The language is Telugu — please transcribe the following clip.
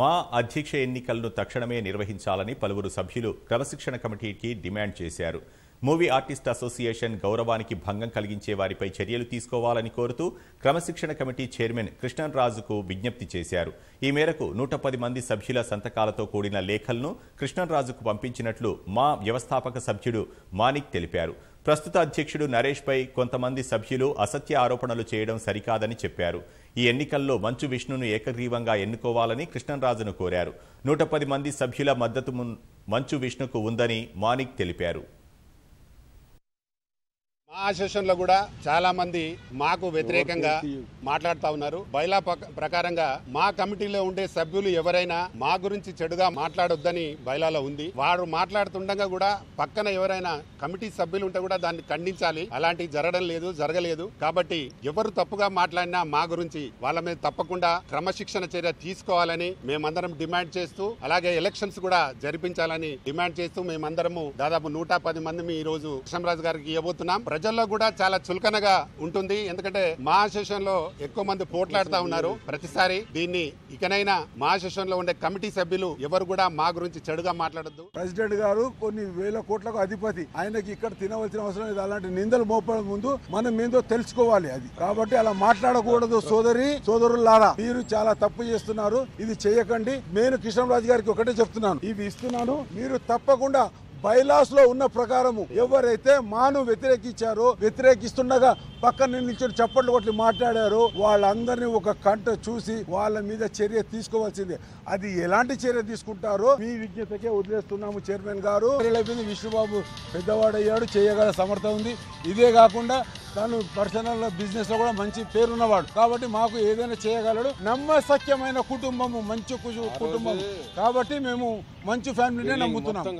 మా అధ్యక్ష ఎన్నికలను తక్షణమే నిర్వహించాలని పలువురు సభ్యులు క్రమశిక్షణ కమిటీకి డిమాండ్ చేశారు మూవీ ఆర్టిస్ట్ అసోసియేషన్ గౌరవానికి భంగం కలిగించే వారిపై చర్యలు తీసుకోవాలని కోరుతూ క్రమశిక్షణ కమిటీ చైర్మన్ కృష్ణరాజుకు విజ్ఞప్తి చేశారు ఈ మేరకు నూట మంది సభ్యుల సంతకాలతో కూడిన లేఖలను రాజుకు పంపించినట్లు మా వ్యవస్థాపక సభ్యుడు మానిక్ తెలిపారు ప్రస్తుత అధ్యక్షుడు నరేష్పై కొంతమంది సభ్యులు అసత్య ఆరోపణలు చేయడం సరికాదని చెప్పారు ఈ ఎన్నికల్లో మంచు విష్ణును ఏకగ్రీవంగా ఎన్నుకోవాలని కృష్ణరాజును కోరారు నూట మంది సభ్యుల మద్దతు మంచు విష్ణుకు ఉందని మానిక్ తెలిపారు ఆ సెషన్లో కూడా చాలామంది మాకు వ్యతిరేకంగా మాట్లాడుతూ ఉన్నారు బైలా ప్రకారంగా మా కమిటీలో ఉండే సభ్యులు ఎవరైనా మా గురించి చెడుగా మాట్లాడొద్దని బయలాలో ఉంది వారు మాట్లాడుతుండగా కూడా పక్కన ఎవరైనా కమిటీ సభ్యులు ఉంటే కూడా దాన్ని ఖండించాలి అలాంటివి జరగడం లేదు జరగలేదు కాబట్టి ఎవరు తప్పుగా మాట్లాడినా మా గురించి వాళ్ళ మీద తప్పకుండా క్రమశిక్షణ చర్య తీసుకోవాలని మేమందరం డిమాండ్ చేస్తూ అలాగే ఎలక్షన్స్ కూడా జరిపించాలని డిమాండ్ చేస్తూ మేమందరము దాదాపు నూట పది మంది ఈ రోజు కృష్ణరాజు గారికి ఇవ్వబోతున్నాం ప్రజలు ఎన్నికల్లో కూడా చాలా చులకనగా ఉంటుంది ఎందుకంటే లో ఎక్కువ మంది పోట్లాడుతా ఉన్నారు ప్రతిసారి దీన్ని ఇకనైనా లో ఉండే కమిటీ సభ్యులు ఎవరు కూడా మా గురించి చెడుగా మాట్లాడద్దు ప్రెసిడెంట్ గారు కొన్ని వేల కోట్లకు అధిపతి ఆయనకి ఇక్కడ తినవలసిన అవసరం లేదు అలాంటి నిందలు మోపడం ముందు మనం ఏందో తెలుసుకోవాలి అది కాబట్టి అలా మాట్లాడకూడదు సోదరి సోదరులారా మీరు చాలా తప్పు చేస్తున్నారు ఇది చేయకండి నేను కిషన్ రాజు గారికి ఒకటే చెప్తున్నాను ఇది ఇస్తున్నాను మీరు తప్పకుండా బైలాస్ లో ఉన్న ప్రకారము ఎవరైతే మాను వ్యతిరేకించారో వ్యతిరేకిస్తుండగా పక్కన నిల్చొని చప్పట్లు కొట్టి మాట్లాడారు వాళ్ళందరినీ ఒక కంట చూసి వాళ్ళ మీద చర్య తీసుకోవాల్సిందే అది ఎలాంటి చర్య తీసుకుంటారో మీ విజ్ఞతకే వదిలేస్తున్నాము చైర్మన్ గారు విష్ణుబాబు పెద్దవాడయ్యాడు చేయగల సమర్థం ఉంది ఇదే కాకుండా తను పర్సనల్ బిజినెస్ లో కూడా మంచి పేరున్నవాడు కాబట్టి మాకు ఏదైనా చేయగలడు నమ్మ సఖ్యమైన కుటుంబము మంచి కుటుంబం కాబట్టి మేము మంచి ఫ్యామిలీనే నమ్ముతున్నాం